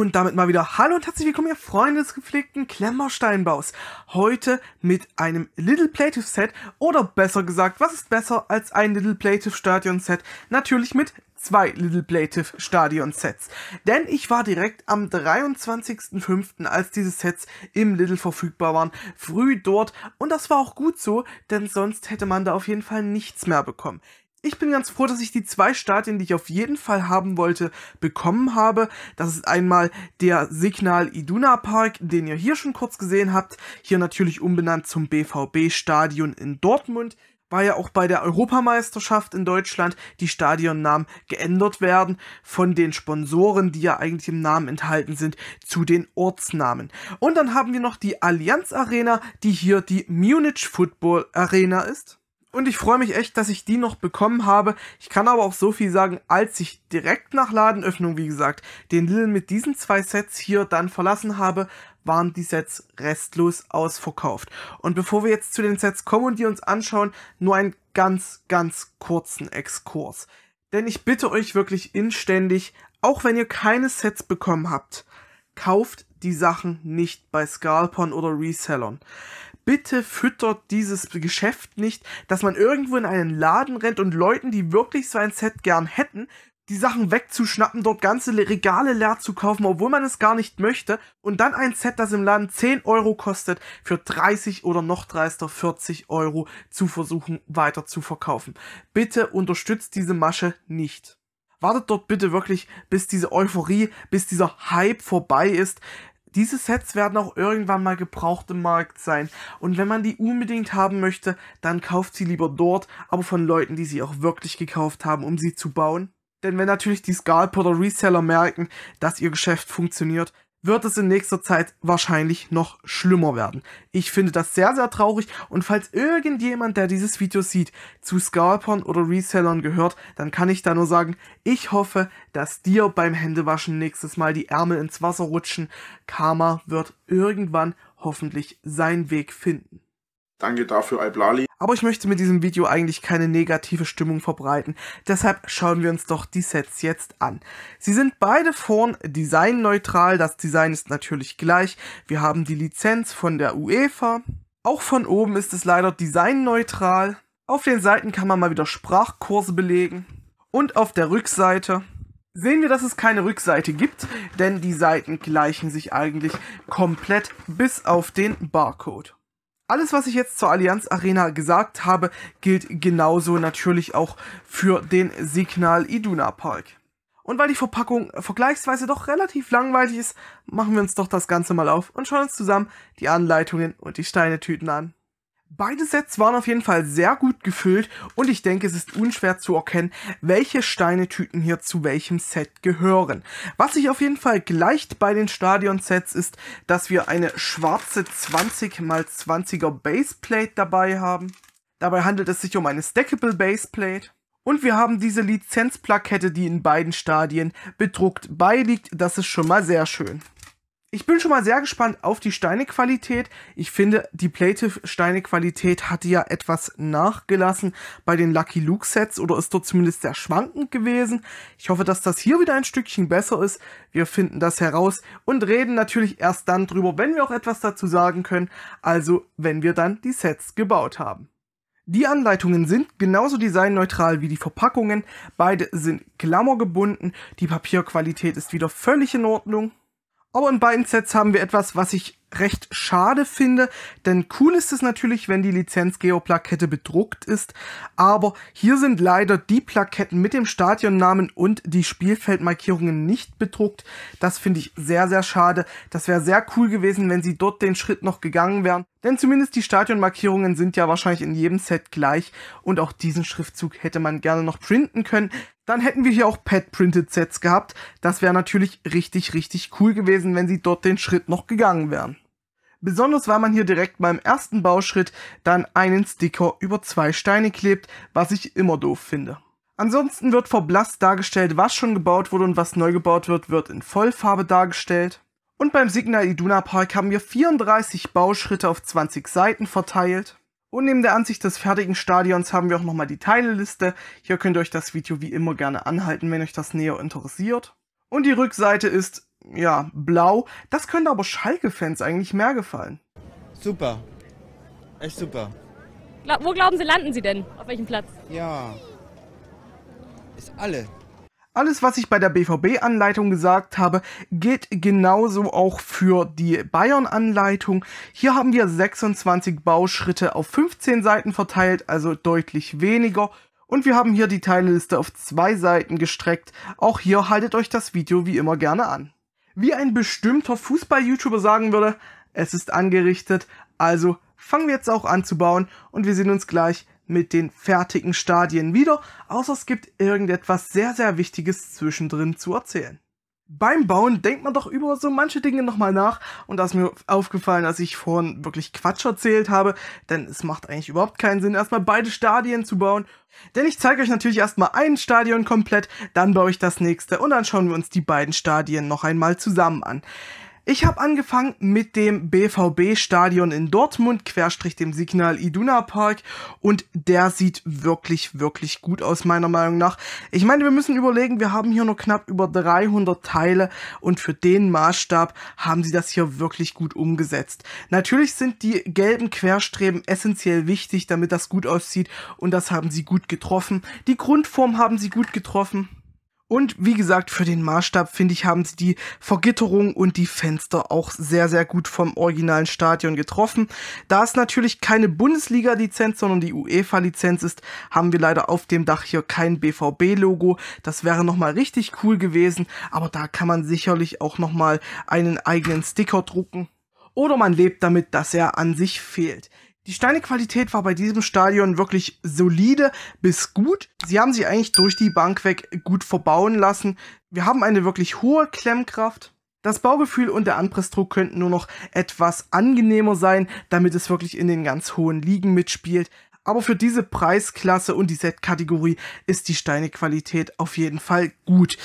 Und damit mal wieder Hallo und herzlich willkommen, ihr Freunde des gepflegten Klemmersteinbaus. Heute mit einem Little Plative Set oder besser gesagt, was ist besser als ein Little Plative Stadion Set? Natürlich mit zwei Little Plative Stadion Sets. Denn ich war direkt am 23.05., als diese Sets im Little verfügbar waren, früh dort und das war auch gut so, denn sonst hätte man da auf jeden Fall nichts mehr bekommen. Ich bin ganz froh, dass ich die zwei Stadien, die ich auf jeden Fall haben wollte, bekommen habe. Das ist einmal der Signal Iduna Park, den ihr hier schon kurz gesehen habt. Hier natürlich umbenannt zum BVB-Stadion in Dortmund. War ja auch bei der Europameisterschaft in Deutschland die Stadionnamen geändert werden von den Sponsoren, die ja eigentlich im Namen enthalten sind, zu den Ortsnamen. Und dann haben wir noch die Allianz Arena, die hier die Munich Football Arena ist. Und ich freue mich echt, dass ich die noch bekommen habe. Ich kann aber auch so viel sagen, als ich direkt nach Ladenöffnung, wie gesagt, den Lil mit diesen zwei Sets hier dann verlassen habe, waren die Sets restlos ausverkauft. Und bevor wir jetzt zu den Sets kommen und die uns anschauen, nur einen ganz, ganz kurzen Exkurs. Denn ich bitte euch wirklich inständig, auch wenn ihr keine Sets bekommen habt, kauft die Sachen nicht bei Scalpern oder Resellern bitte füttert dieses Geschäft nicht, dass man irgendwo in einen Laden rennt und Leuten, die wirklich so ein Set gern hätten, die Sachen wegzuschnappen, dort ganze Regale leer zu kaufen, obwohl man es gar nicht möchte, und dann ein Set, das im Laden 10 Euro kostet, für 30 oder noch dreister 40 Euro zu versuchen weiter zu verkaufen. Bitte unterstützt diese Masche nicht. Wartet dort bitte wirklich, bis diese Euphorie, bis dieser Hype vorbei ist diese Sets werden auch irgendwann mal gebraucht im Markt sein. Und wenn man die unbedingt haben möchte, dann kauft sie lieber dort, aber von Leuten, die sie auch wirklich gekauft haben, um sie zu bauen. Denn wenn natürlich die Scalper oder Reseller merken, dass ihr Geschäft funktioniert, wird es in nächster Zeit wahrscheinlich noch schlimmer werden. Ich finde das sehr, sehr traurig und falls irgendjemand, der dieses Video sieht, zu Scalpern oder Resellern gehört, dann kann ich da nur sagen, ich hoffe, dass dir beim Händewaschen nächstes Mal die Ärmel ins Wasser rutschen. Karma wird irgendwann hoffentlich seinen Weg finden. Danke dafür, Alblali. Aber ich möchte mit diesem Video eigentlich keine negative Stimmung verbreiten, deshalb schauen wir uns doch die Sets jetzt an. Sie sind beide vorn designneutral, das Design ist natürlich gleich. Wir haben die Lizenz von der UEFA. Auch von oben ist es leider designneutral. Auf den Seiten kann man mal wieder Sprachkurse belegen. Und auf der Rückseite sehen wir, dass es keine Rückseite gibt, denn die Seiten gleichen sich eigentlich komplett bis auf den Barcode. Alles, was ich jetzt zur Allianz Arena gesagt habe, gilt genauso natürlich auch für den Signal Iduna Park. Und weil die Verpackung vergleichsweise doch relativ langweilig ist, machen wir uns doch das Ganze mal auf und schauen uns zusammen die Anleitungen und die Steinetüten an. Beide Sets waren auf jeden Fall sehr gut gefüllt und ich denke, es ist unschwer zu erkennen, welche Steinetüten hier zu welchem Set gehören. Was sich auf jeden Fall gleicht bei den Stadion-Sets ist, dass wir eine schwarze 20x20er Baseplate dabei haben. Dabei handelt es sich um eine Stackable Baseplate. Und wir haben diese Lizenzplakette, die in beiden Stadien bedruckt beiliegt. Das ist schon mal sehr schön ich bin schon mal sehr gespannt auf die Steinequalität. Ich finde, die Plaintiff-Steinequalität hat ja etwas nachgelassen bei den Lucky Luke-Sets oder ist dort zumindest sehr schwankend gewesen. Ich hoffe, dass das hier wieder ein Stückchen besser ist. Wir finden das heraus und reden natürlich erst dann drüber, wenn wir auch etwas dazu sagen können. Also, wenn wir dann die Sets gebaut haben. Die Anleitungen sind genauso designneutral wie die Verpackungen. Beide sind klammergebunden. Die Papierqualität ist wieder völlig in Ordnung. Aber in beiden Sets haben wir etwas, was ich recht schade finde, denn cool ist es natürlich, wenn die Lizenz-Geo-Plakette bedruckt ist, aber hier sind leider die Plaketten mit dem Stadionnamen und die Spielfeldmarkierungen nicht bedruckt. Das finde ich sehr, sehr schade. Das wäre sehr cool gewesen, wenn sie dort den Schritt noch gegangen wären. Denn zumindest die Stadionmarkierungen sind ja wahrscheinlich in jedem Set gleich und auch diesen Schriftzug hätte man gerne noch printen können. Dann hätten wir hier auch Pad-Printed Sets gehabt. Das wäre natürlich richtig, richtig cool gewesen, wenn sie dort den Schritt noch gegangen wären. Besonders weil man hier direkt beim ersten Bauschritt dann einen Sticker über zwei Steine klebt, was ich immer doof finde. Ansonsten wird verblasst dargestellt, was schon gebaut wurde und was neu gebaut wird, wird in Vollfarbe dargestellt. Und beim Signal Iduna Park haben wir 34 Bauschritte auf 20 Seiten verteilt. Und neben der Ansicht des fertigen Stadions haben wir auch nochmal die Teileliste. Hier könnt ihr euch das Video wie immer gerne anhalten, wenn euch das näher interessiert. Und die Rückseite ist, ja, blau. Das könnte aber Schalke-Fans eigentlich mehr gefallen. Super. Echt super. Gla wo glauben Sie, landen Sie denn? Auf welchem Platz? Ja. Ist alle. Alles, was ich bei der BVB-Anleitung gesagt habe, gilt genauso auch für die Bayern-Anleitung. Hier haben wir 26 Bauschritte auf 15 Seiten verteilt, also deutlich weniger. Und wir haben hier die Teilliste auf zwei Seiten gestreckt. Auch hier haltet euch das Video wie immer gerne an. Wie ein bestimmter Fußball-YouTuber sagen würde, es ist angerichtet, also fangen wir jetzt auch an zu bauen und wir sehen uns gleich mit den fertigen Stadien wieder, außer es gibt irgendetwas sehr, sehr Wichtiges zwischendrin zu erzählen. Beim Bauen denkt man doch über so manche Dinge nochmal nach und da ist mir aufgefallen, dass ich vorhin wirklich Quatsch erzählt habe, denn es macht eigentlich überhaupt keinen Sinn, erstmal beide Stadien zu bauen. Denn ich zeige euch natürlich erstmal ein Stadion komplett, dann baue ich das nächste und dann schauen wir uns die beiden Stadien noch einmal zusammen an. Ich habe angefangen mit dem BVB-Stadion in Dortmund, querstrich dem Signal Iduna Park und der sieht wirklich, wirklich gut aus meiner Meinung nach. Ich meine, wir müssen überlegen, wir haben hier nur knapp über 300 Teile und für den Maßstab haben sie das hier wirklich gut umgesetzt. Natürlich sind die gelben Querstreben essentiell wichtig, damit das gut aussieht und das haben sie gut getroffen. Die Grundform haben sie gut getroffen. Und wie gesagt, für den Maßstab finde ich, haben sie die Vergitterung und die Fenster auch sehr, sehr gut vom originalen Stadion getroffen. Da es natürlich keine Bundesliga-Lizenz, sondern die UEFA-Lizenz ist, haben wir leider auf dem Dach hier kein BVB-Logo. Das wäre nochmal richtig cool gewesen, aber da kann man sicherlich auch nochmal einen eigenen Sticker drucken. Oder man lebt damit, dass er an sich fehlt. Die Steinequalität war bei diesem Stadion wirklich solide bis gut. Sie haben sie eigentlich durch die Bank weg gut verbauen lassen. Wir haben eine wirklich hohe Klemmkraft. Das Baugefühl und der Anpressdruck könnten nur noch etwas angenehmer sein, damit es wirklich in den ganz hohen Ligen mitspielt. Aber für diese Preisklasse und die Set-Kategorie ist die Steinequalität auf jeden Fall gut.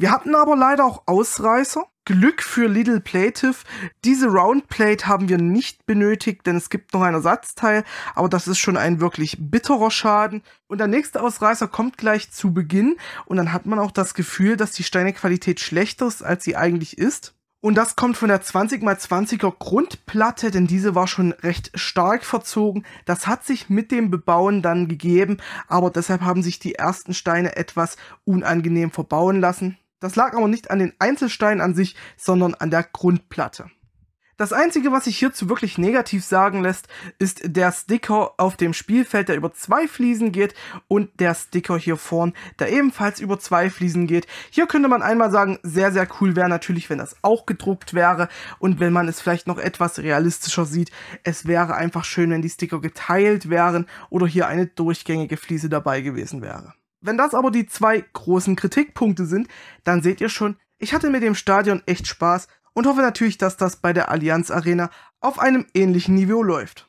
Wir hatten aber leider auch Ausreißer. Glück für Little Plaintiff. Diese Roundplate haben wir nicht benötigt, denn es gibt noch ein Ersatzteil, aber das ist schon ein wirklich bitterer Schaden. Und der nächste Ausreißer kommt gleich zu Beginn und dann hat man auch das Gefühl, dass die Steinequalität schlechter ist, als sie eigentlich ist. Und das kommt von der 20x20er Grundplatte, denn diese war schon recht stark verzogen. Das hat sich mit dem Bebauen dann gegeben, aber deshalb haben sich die ersten Steine etwas unangenehm verbauen lassen. Das lag aber nicht an den Einzelsteinen an sich, sondern an der Grundplatte. Das Einzige, was sich hierzu wirklich negativ sagen lässt, ist der Sticker auf dem Spielfeld, der über zwei Fliesen geht und der Sticker hier vorn, der ebenfalls über zwei Fliesen geht. Hier könnte man einmal sagen, sehr, sehr cool wäre natürlich, wenn das auch gedruckt wäre und wenn man es vielleicht noch etwas realistischer sieht. Es wäre einfach schön, wenn die Sticker geteilt wären oder hier eine durchgängige Fliese dabei gewesen wäre. Wenn das aber die zwei großen Kritikpunkte sind, dann seht ihr schon, ich hatte mit dem Stadion echt Spaß und hoffe natürlich, dass das bei der Allianz Arena auf einem ähnlichen Niveau läuft.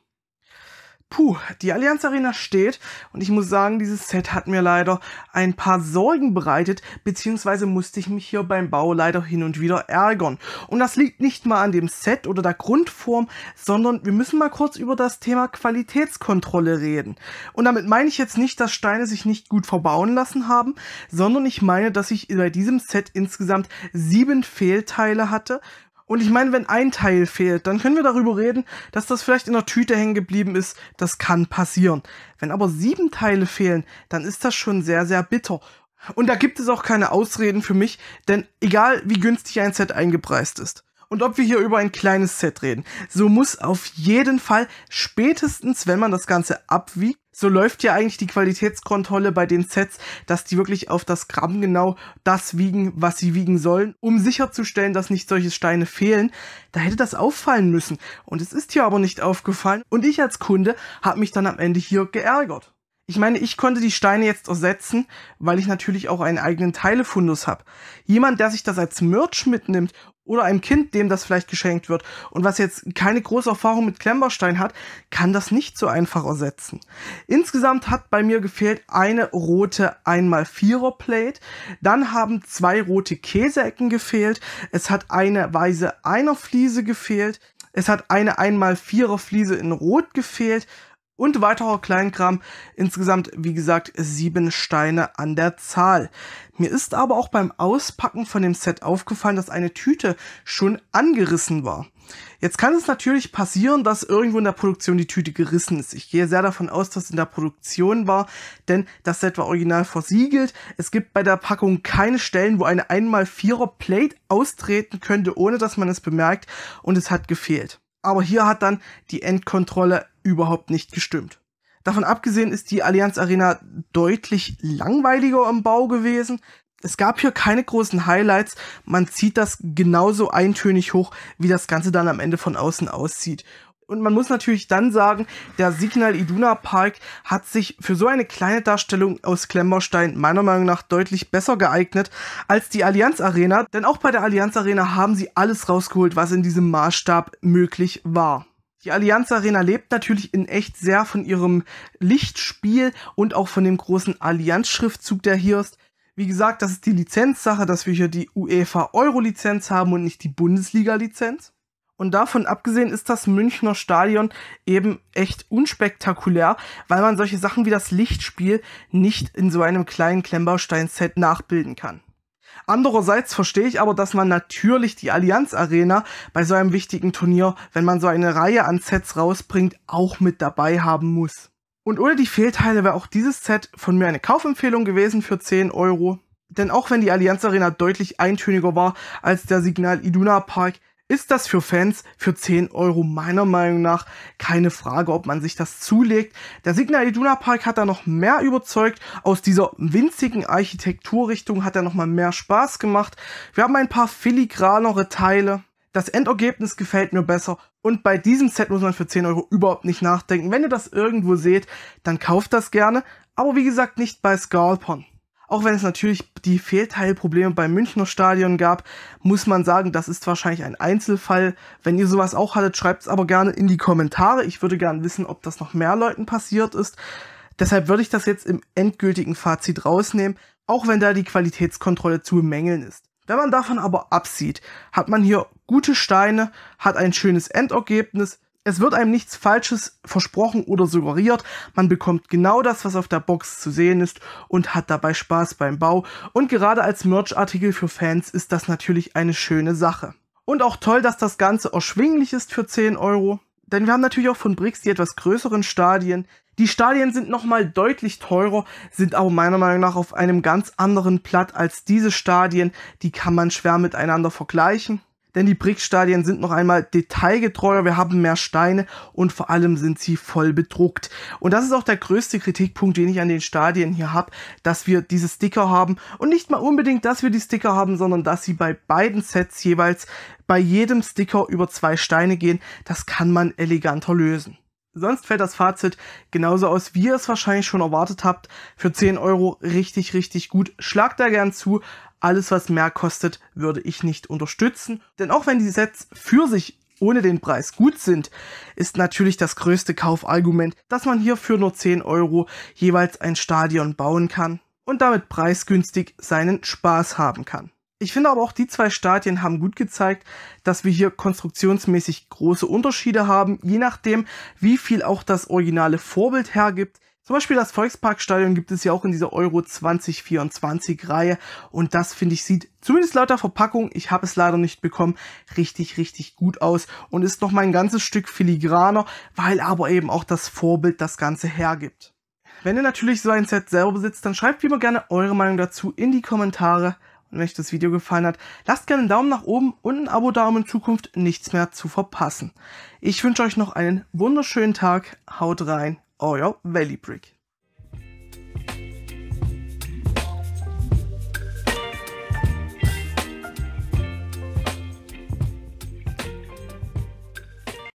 Puh, die Allianz Arena steht und ich muss sagen, dieses Set hat mir leider ein paar Sorgen bereitet, beziehungsweise musste ich mich hier beim Bau leider hin und wieder ärgern. Und das liegt nicht mal an dem Set oder der Grundform, sondern wir müssen mal kurz über das Thema Qualitätskontrolle reden. Und damit meine ich jetzt nicht, dass Steine sich nicht gut verbauen lassen haben, sondern ich meine, dass ich bei diesem Set insgesamt sieben Fehlteile hatte und ich meine, wenn ein Teil fehlt, dann können wir darüber reden, dass das vielleicht in der Tüte hängen geblieben ist. Das kann passieren. Wenn aber sieben Teile fehlen, dann ist das schon sehr, sehr bitter. Und da gibt es auch keine Ausreden für mich, denn egal wie günstig ein Set eingepreist ist, und ob wir hier über ein kleines Set reden, so muss auf jeden Fall spätestens, wenn man das Ganze abwiegt, so läuft ja eigentlich die Qualitätskontrolle bei den Sets, dass die wirklich auf das Gramm genau das wiegen, was sie wiegen sollen, um sicherzustellen, dass nicht solche Steine fehlen. Da hätte das auffallen müssen. Und es ist hier aber nicht aufgefallen. Und ich als Kunde habe mich dann am Ende hier geärgert. Ich meine, ich konnte die Steine jetzt ersetzen, weil ich natürlich auch einen eigenen Teilefundus habe. Jemand, der sich das als Merch mitnimmt oder einem Kind, dem das vielleicht geschenkt wird und was jetzt keine große Erfahrung mit Klemmbaustein hat, kann das nicht so einfach ersetzen. Insgesamt hat bei mir gefehlt eine rote 1x4er Plate, dann haben zwei rote Käseecken gefehlt, es hat eine weiße einer Fliese gefehlt, es hat eine 1x4er Fliese in Rot gefehlt und weiterer Kleinkram. Insgesamt, wie gesagt, sieben Steine an der Zahl. Mir ist aber auch beim Auspacken von dem Set aufgefallen, dass eine Tüte schon angerissen war. Jetzt kann es natürlich passieren, dass irgendwo in der Produktion die Tüte gerissen ist. Ich gehe sehr davon aus, dass es in der Produktion war, denn das Set war original versiegelt. Es gibt bei der Packung keine Stellen, wo eine 1x4er Plate austreten könnte, ohne dass man es bemerkt und es hat gefehlt. Aber hier hat dann die Endkontrolle überhaupt nicht gestimmt. Davon abgesehen ist die Allianz Arena deutlich langweiliger im Bau gewesen. Es gab hier keine großen Highlights. Man zieht das genauso eintönig hoch, wie das Ganze dann am Ende von außen aussieht. Und man muss natürlich dann sagen, der Signal Iduna Park hat sich für so eine kleine Darstellung aus Klemmerstein meiner Meinung nach deutlich besser geeignet als die Allianz Arena. Denn auch bei der Allianz Arena haben sie alles rausgeholt, was in diesem Maßstab möglich war. Die Allianz Arena lebt natürlich in echt sehr von ihrem Lichtspiel und auch von dem großen Allianz-Schriftzug, der hier ist. Wie gesagt, das ist die Lizenzsache, dass wir hier die UEFA-Euro-Lizenz haben und nicht die Bundesliga-Lizenz. Und davon abgesehen ist das Münchner Stadion eben echt unspektakulär, weil man solche Sachen wie das Lichtspiel nicht in so einem kleinen Klemmbaustein-Set nachbilden kann. Andererseits verstehe ich aber, dass man natürlich die Allianz Arena bei so einem wichtigen Turnier, wenn man so eine Reihe an Sets rausbringt, auch mit dabei haben muss. Und ohne die Fehlteile wäre auch dieses Set von mir eine Kaufempfehlung gewesen für 10 Euro. Denn auch wenn die Allianz Arena deutlich eintöniger war als der Signal Iduna Park, ist das für Fans für 10 Euro meiner Meinung nach keine Frage, ob man sich das zulegt. Der Signal Iduna Park hat da noch mehr überzeugt. Aus dieser winzigen Architekturrichtung hat er noch mal mehr Spaß gemacht. Wir haben ein paar filigranere Teile. Das Endergebnis gefällt mir besser. Und bei diesem Set muss man für 10 Euro überhaupt nicht nachdenken. Wenn ihr das irgendwo seht, dann kauft das gerne. Aber wie gesagt, nicht bei Skalpon. Auch wenn es natürlich die Fehlteilprobleme beim Münchner Stadion gab, muss man sagen, das ist wahrscheinlich ein Einzelfall. Wenn ihr sowas auch hattet, schreibt es aber gerne in die Kommentare. Ich würde gerne wissen, ob das noch mehr Leuten passiert ist. Deshalb würde ich das jetzt im endgültigen Fazit rausnehmen, auch wenn da die Qualitätskontrolle zu bemängeln ist. Wenn man davon aber absieht, hat man hier gute Steine, hat ein schönes Endergebnis, es wird einem nichts Falsches versprochen oder suggeriert. Man bekommt genau das, was auf der Box zu sehen ist und hat dabei Spaß beim Bau. Und gerade als Merch-Artikel für Fans ist das natürlich eine schöne Sache. Und auch toll, dass das Ganze erschwinglich ist für 10 Euro. Denn wir haben natürlich auch von Bricks die etwas größeren Stadien. Die Stadien sind nochmal deutlich teurer, sind aber meiner Meinung nach auf einem ganz anderen Platt als diese Stadien. Die kann man schwer miteinander vergleichen. Denn die Brickstadien sind noch einmal detailgetreuer, wir haben mehr Steine und vor allem sind sie voll bedruckt. Und das ist auch der größte Kritikpunkt, den ich an den Stadien hier habe, dass wir diese Sticker haben. Und nicht mal unbedingt, dass wir die Sticker haben, sondern dass sie bei beiden Sets jeweils bei jedem Sticker über zwei Steine gehen. Das kann man eleganter lösen. Sonst fällt das Fazit genauso aus, wie ihr es wahrscheinlich schon erwartet habt. Für 10 Euro richtig, richtig gut. Schlagt da gern zu. Alles, was mehr kostet, würde ich nicht unterstützen. Denn auch wenn die Sets für sich ohne den Preis gut sind, ist natürlich das größte Kaufargument, dass man hier für nur 10 Euro jeweils ein Stadion bauen kann und damit preisgünstig seinen Spaß haben kann. Ich finde aber auch die zwei Stadien haben gut gezeigt, dass wir hier konstruktionsmäßig große Unterschiede haben, je nachdem, wie viel auch das originale Vorbild hergibt. Zum Beispiel das Volksparkstadion gibt es ja auch in dieser Euro 2024 Reihe und das finde ich sieht zumindest laut der Verpackung, ich habe es leider nicht bekommen, richtig, richtig gut aus und ist noch mal ein ganzes Stück filigraner, weil aber eben auch das Vorbild das Ganze hergibt. Wenn ihr natürlich so ein Set selber besitzt, dann schreibt wie immer gerne eure Meinung dazu in die Kommentare. Und wenn euch das Video gefallen hat, lasst gerne einen Daumen nach oben und ein Abo da, um in Zukunft nichts mehr zu verpassen. Ich wünsche euch noch einen wunderschönen Tag. Haut rein oh ja, Valley Brick.